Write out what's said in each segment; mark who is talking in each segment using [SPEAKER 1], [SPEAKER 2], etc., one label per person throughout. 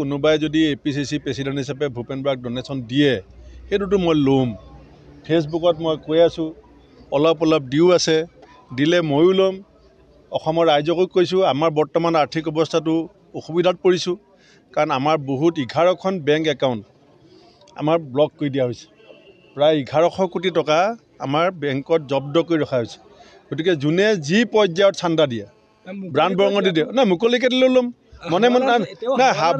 [SPEAKER 1] কোনোবাই যদি A P C C president হিচাপে ভূপেন বৰাক ডনেশ্যন দিয়ে সেইটোতো মই ল'ম ফেচবুকত মই কৈ আছোঁ অলপ অলপ দিও আছে দিলে ময়ো ল'ম অসমৰ ৰাইজকো কৈছোঁ আমাৰ বৰ্তমান আৰ্থিক অৱস্থাটো অসুবিধাত পৰিছোঁ কাৰণ আমাৰ বহুত এঘাৰখন বেংক একাউণ্ট আমাৰ ব্লক কৰি দিয়া হৈছে প্ৰায় এঘাৰশ কোটি টকা আমাৰ বেংকত জব্দ কৰি ৰখা হৈছে গতিকে যোনে যি পৰ্যায়ত চান্দা দিয়ে ব্ৰাণ্ড বৰঙণি দিয়ে নাই মুকলিকে দিলেও ল'ম মনে মনে নাই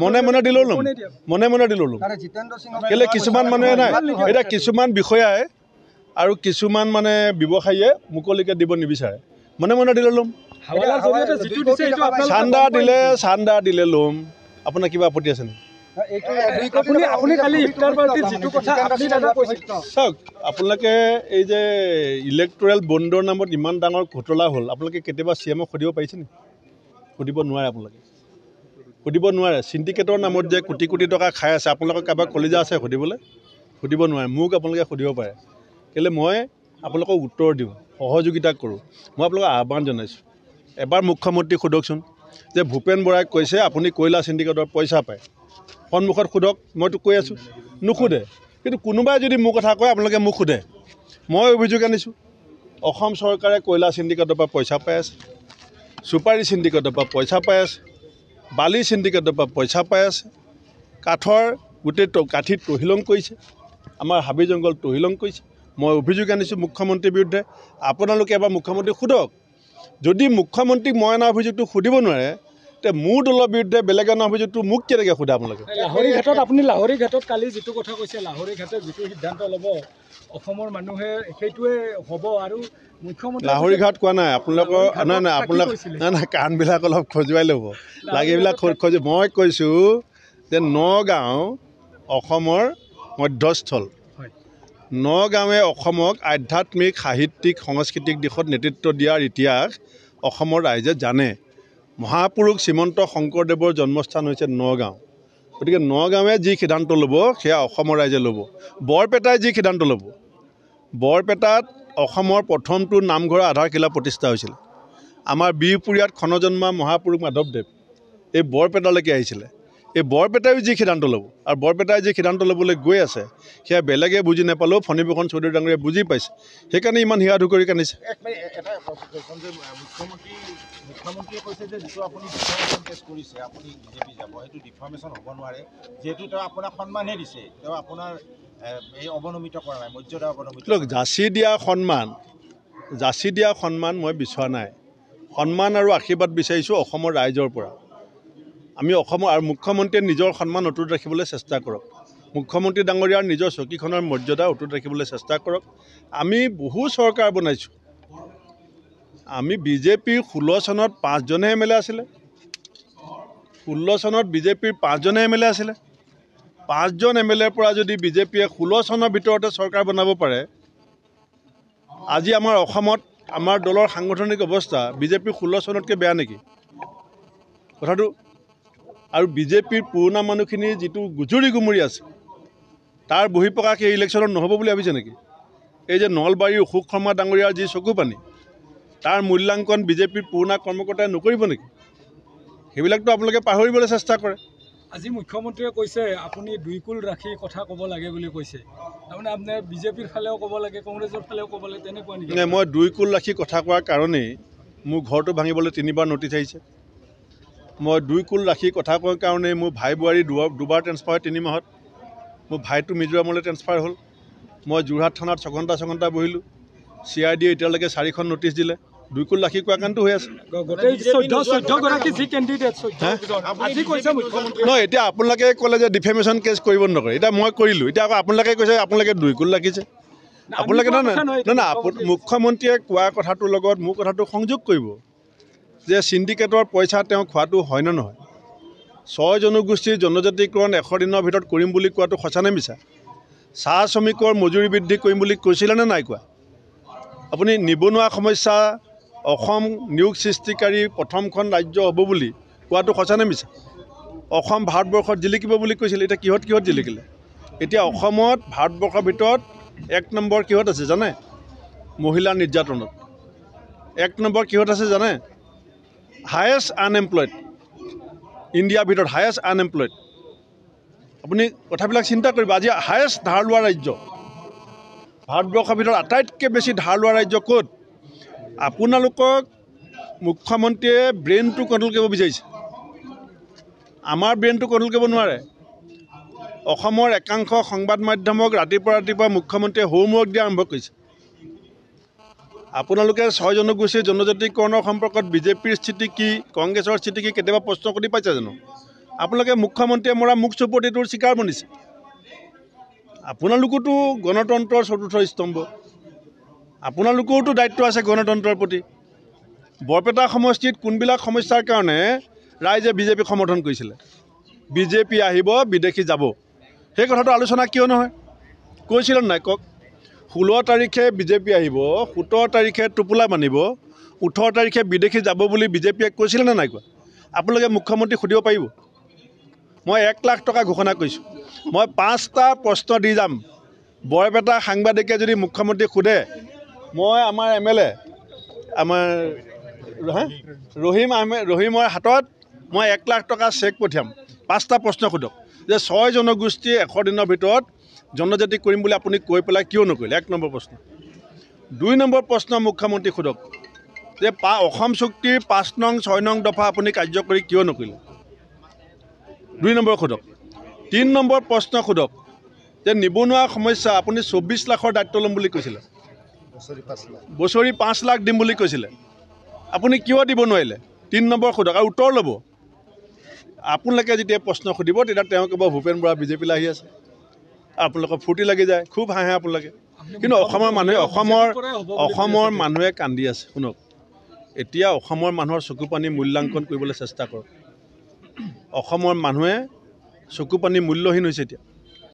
[SPEAKER 1] মনে মনে দিলেও ল'ম মনে মনে দিলেও ল'ম কেলৈ কিছুমান মানুহে নাই এতিয়া কিছুমান বিষয়াই আৰু কিছুমান মানে ব্যৱসায়ীয়ে মুকলিকে দিব নিবিচাৰে মনে মনে দিলে ল'ম চান্দা দিলে চান্দা দিলে ল'ম আপোনাৰ কিবা আপত্তি আছে নেকি চাওক আপোনালোকে এই যে ইলেক্ট'ৰেল বণ্ডৰ নামত ইমান ডাঙৰ ঘোটলা হ'ল আপোনালোকে কেতিয়াবা চি এমক সুধিব পাৰিছে নেকি সুধিব নোৱাৰে আপোনালোকে সুধিব নোৱাৰে চিণ্ডিকেটৰ নামত যে কোটি কোটি টকা খাই আছে আপোনালোকৰ কাৰোবাৰ কলিজা আছে সুধিবলৈ সুধিব নোৱাৰে মোক আপোনালোকে সুধিব পাৰে কেলে মই আপোনালোকক উত্তৰ দিওঁ সহযোগিতা কৰোঁ মই আপোনালোকক আহ্বান জনাইছোঁ এবাৰ মুখ্যমন্ত্ৰীক সোধকচোন যে ভূপেন বৰাই কৈছে আপুনি কয়লা চিণ্ডিকেটৰ পইচা পায় সন্মুখত সোধক মইতো কৈ আছোঁ নুসুধে কিন্তু কোনোবাই যদি মোৰ কথা কয় আপোনালোকে মোক সোধে মই অভিযোগ আনিছোঁ অসম চৰকাৰে কয়লা চিণ্ডিকেটৰ পৰা পইচা পাই আছে চুপাৰী চিণ্ডিকেটৰ পৰা পইচা পাই আছে বালি চিণ্ডিকেটৰ পৰা পইচা পাই আছে কাঠৰ গোটেই কাঠি তহিলং কৰিছে আমাৰ হাবি জংঘল তহিলং কৰিছে মই অভিযোগ আনিছোঁ মুখ্যমন্ত্ৰীৰ বিৰুদ্ধে আপোনালোকে এবাৰ মুখ্যমন্ত্ৰীক সোধক যদি মুখ্যমন্ত্ৰীক মই অনা অভিযোগটো সুধিব নোৱাৰে তে মোৰ দলৰ বিৰুদ্ধে বেলেগ এজনৰ অভিযোগটো মোক কেনেকৈ সোধা আপোনালোকে লাহৰি ঘাটত আপুনি লাহৰি ঘাটত কালি যিটো কথা কৈছে লাহৰি ঘাটে যিটো সিদ্ধান্ত ল'ব অসমৰ মানুহে সেইটোৱে হ'ব আৰু মুখ্যমন্ত্ৰী লাহৰি ঘাট কোৱা নাই আপোনালোকৰ নাই নাই আপোনালোক নাই নাই কাণবিলাক অলপ খজুৱাই ল'ব লাগে এইবিলাক খজু মই কৈছোঁ যে নগাঁও অসমৰ মধ্যস্থল নগাঁৱে অসমক আধ্যাত্মিক সাহিত্যিক সাংস্কৃতিক দিশত নেতৃত্ব দিয়াৰ ইতিহাস অসমৰ ৰাইজে জানে মহাপুৰুষ শ্ৰীমন্ত শংকৰদেৱৰ জন্মস্থান হৈছে নগাঁও গতিকে নগাঁৱে যি সিদ্ধান্ত ল'ব সেয়া অসমৰ ৰাইজে ল'ব বৰপেটাই যি সিদ্ধান্ত ল'ব বৰপেটাত অসমৰ প্ৰথমটো নামঘৰৰ আধাৰশিলা প্ৰতিষ্ঠা হৈছিল আমাৰ বিহপুৰীয়াত খনজন্মা মহাপুৰুষ মাধৱদেৱ এই বৰপেটালৈকে আহিছিলে এই বৰপেটাইও যি সিদ্ধান্ত ল'ব আৰু বৰপেটাই যি সিদ্ধান্ত ল'বলৈ গৈ আছে সেয়া বেলেগে বুজি নাপালেও ফণীভূষণ চৌধুৰী ডাঙৰীয়াই বুজি পাইছে সেইকাৰণে ইমান হিয়াধু কৰি কান্দিছে যাচি দিয়া সন্মান যাচি দিয়া সন্মান মই বিচৰা নাই সন্মান আৰু আশীৰ্বাদ বিচাৰিছোঁ অসমৰ ৰাইজৰ পৰা আমি অসমৰ আৰু মুখ্যমন্ত্ৰীয়ে নিজৰ সন্মান অটুট ৰাখিবলৈ চেষ্টা কৰক মুখ্যমন্ত্ৰী ডাঙৰীয়াৰ নিজৰ চকীখনৰ মৰ্যাদা অটুট ৰাখিবলৈ চেষ্টা কৰক আমি বহু চৰকাৰ বনাইছোঁ আমি বিজেপিৰ ষোল্ল চনত পাঁচজনে এম এল এ আছিলে ষোল্ল চনত বিজেপিৰ পাঁচজনে এম এল এ আছিলে পাঁচজন এম এল এৰ পৰা যদি বিজেপিয়ে ষোল্ল চনৰ ভিতৰতে চৰকাৰ বনাব পাৰে আজি আমাৰ অসমত আমাৰ দলৰ সাংগঠনিক অৱস্থা বিজেপি ষোল্ল চনতকৈ বেয়া নেকি কথাটো আৰু বিজেপিৰ পুৰণা মানুহখিনিৰ যিটো গুজৰি গুমৰি আছে তাৰ বহি প্ৰকাশ এই ইলেকশ্যনত নহ'ব বুলি ভাবিছে নেকি এই যে নলবাৰীৰ অশোক শৰ্মা ডাঙৰীয়াৰ যি চকু পানী তাৰ মূল্যাংকন বিজেপিৰ পুৰণা কৰ্মকৰ্তাই নকৰিব নেকি সেইবিলাকতো আপোনালোকে পাহৰিবলৈ চেষ্টা কৰে আজি মুখ্যমন্ত্ৰীয়ে কৈছে আপুনি দুই কুল ৰাখি কথা ক'ব লাগে বুলি কৈছে তাৰমানে আপুনি বিজেপিৰ ফালেও ক'ব লাগে কংগ্ৰেছৰ ফালেও ক'ব লাগে তেনেকুৱা নাই মই দুই কুল ৰাখি কথা কোৱাৰ কাৰণেই মোৰ ঘৰটো ভাঙিবলৈ তিনিবাৰ নটিছ আহিছে মই দুই কুল ৰাখি কথা কোৱাৰ কাৰণেই মোৰ ভাই বোৱাৰী দুবাৰ ট্ৰেন্সফাৰ হয় তিনিমাহত মোৰ ভাইটো মিজোৰামলৈ ট্ৰেন্সফাৰ হ'ল মই যোৰহাট থানাত ছঘণ্টা ছঘণ্টা বহিলোঁ চি আই ডি এতিয়ালৈকে চাৰিখন নটিচ দিলে দুই কুল ৰাখি কোৱা কাৰণেতো হৈ আছে নহয় এতিয়া আপোনালোকে ক'লে যে ডিফেমেশ্যন কেছ কৰিব নকৰে এতিয়া মই কৰিলোঁ এতিয়া আকৌ আপোনালোকে কৈছে আপোনালোকে দুই কুল ৰাখিছে
[SPEAKER 2] আপোনালোকে নহয় নহয় নহয়
[SPEAKER 1] মুখ্যমন্ত্ৰীয়ে কোৱা কথাটোৰ লগত মোৰ কথাটো সংযোগ কৰিব যে চিণ্ডিকেটৰ পইচা তেওঁ খোৱাটো হয়নে নহয় ছয় জনগোষ্ঠীৰ জনজাতিকৰণ এশ দিনৰ ভিতৰত কৰিম বুলি কোৱাটো সঁচা নে মিছা চাহ শ্ৰমিকৰ মজুৰি বৃদ্ধি কৰিম বুলি কৈছিলে নে নাই কোৱা আপুনি নিবনুৱা সমস্যা অসম নিয়োগ সৃষ্টিকাৰী প্ৰথমখন ৰাজ্য হ'ব বুলি কোৱাটো সঁচা নে মিছা অসম ভাৰতবৰ্ষত জিলিকিব বুলি কৈছিলে এতিয়া কিহত কিহত জিলিকিলে এতিয়া অসমত ভাৰতবৰ্ষৰ ভিতৰত এক নম্বৰ কিহত আছে জানে মহিলা নিৰ্যাতনত এক নম্বৰ কিহত আছে জানে হায়েষ্ট আনএমপ্লয়ড ইণ্ডিয়াৰ ভিতৰত হায়েষ্ট আনএমপ্লয়েড আপুনি কথাবিলাক চিন্তা কৰিব আজি হায়েষ্ট ধাৰ লোৱা ৰাজ্য ভাৰতবৰ্ষৰ ভিতৰত আটাইতকৈ বেছি ধাৰ লোৱা ৰাজ্য ক'ত আপোনালোকক মুখ্যমন্ত্ৰীয়ে ব্ৰেইনটো কণ্ট্ৰল কৰিব বিচাৰিছে আমাৰ ব্ৰেইনটো কণ্ট্ৰল কৰিব নোৱাৰে অসমৰ একাংশ সংবাদ মাধ্যমক ৰাতিপুৱা ৰাতিপুৱা মুখ্যমন্ত্ৰীয়ে হোমৱৰ্ক দিয়া আৰম্ভ কৰিছে আপোনালোকে ছয় জনগোষ্ঠীৰ জনজাতিকৰণৰ সম্পৰ্কত বিজেপিৰ স্থিতি কি কংগ্ৰেছৰ স্থিতি কি কেতিয়াবা প্ৰশ্ন কৰি পাইছে জানো আপোনালোকে মুখ্যমন্ত্ৰীয়ে মৰা মুখ চুপতিটোৰ চিকাৰ বনিছে আপোনালোকোতো গণতন্ত্ৰৰ চতুৰ্থ স্তম্ভ আপোনালোকৰোতো দায়িত্ব আছে গণতন্ত্ৰৰ প্ৰতি বৰপেটা সমষ্টিত কোনবিলাক সমস্যাৰ কাৰণে ৰাইজে বিজেপিক সমৰ্থন কৰিছিলে বিজেপি আহিব বিদেশী যাব সেই কথাটো আলোচনা কিয় নহয় কৈছিল নাই কওক ষোল্ল তাৰিখে বিজেপি আহিব সোতৰ তাৰিখে টোপোলা মানিব ওঠৰ তাৰিখে বিদেশী যাব বুলি বিজেপিয়ে কৈছিলে নে নাই কোৱা আপোনালোকে মুখ্যমন্ত্ৰী সুধিব পাৰিব মই এক লাখ টকা ঘোষণা কৰিছোঁ মই পাঁচটা প্ৰশ্ন দি যাম বৰপেটা সাংবাদিকে যদি মুখ্যমন্ত্ৰী সোধে মই আমাৰ এম এল এ আমাৰ হা ৰহিম আহমেদ ৰহিমৰ হাতত মই এক লাখ টকা চেক পঠিয়াম পাঁচটা প্ৰশ্ন সোধক যে ছয় জনগোষ্ঠীয়ে এশ দিনৰ ভিতৰত জনজাতি কৰিম বুলি আপুনি কৈ পেলাই কিয় নকৰিলে এক নম্বৰ প্ৰশ্ন দুই নম্বৰ প্ৰশ্ন মুখ্যমন্ত্ৰী সোধক যে পা অসম চুক্তিৰ পাঁচ নং ছয় নং দফা আপুনি কাৰ্যকৰী কিয় নকৰিলে দুই নম্বৰ সোধক তিনি নম্বৰ প্ৰশ্ন সোধক যে নিবনুৱা সমস্যা আপুনি চৌব্বিছ লাখৰ দায়িত্ব ল'ম বুলি কৈছিলে বছৰি পাঁচ লাখ দিম বুলি কৈছিলে আপুনি কিয় দিব নোৱাৰিলে তিনি নম্বৰ সোধক আৰু উত্তৰ ল'ব আপোনালোকে যেতিয়া প্ৰশ্ন সুধিব তেতিয়া তেওঁ কেৱল ভূপেন বৰা বিজেপিলৈ আহি আছে আপোনালোকৰ ফূৰ্তি লাগি যায় খুব হাঁহে আপোনালোকে কিন্তু অসমৰ মানুহে অসমৰ অসমৰ মানুহে কান্দি আছে শুনক এতিয়া অসমৰ মানুহৰ চকু পানী মূল্যাংকন কৰিবলৈ চেষ্টা কৰক অসমৰ মানুহে চকু পানী মূল্যহীন হৈছে এতিয়া